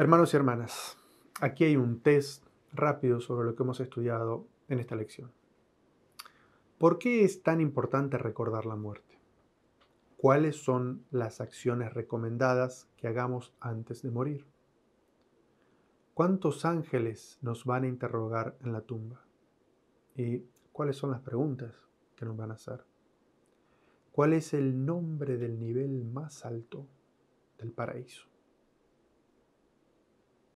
Hermanos y hermanas, aquí hay un test rápido sobre lo que hemos estudiado en esta lección. ¿Por qué es tan importante recordar la muerte? ¿Cuáles son las acciones recomendadas que hagamos antes de morir? ¿Cuántos ángeles nos van a interrogar en la tumba? ¿Y cuáles son las preguntas que nos van a hacer? ¿Cuál es el nombre del nivel más alto del paraíso?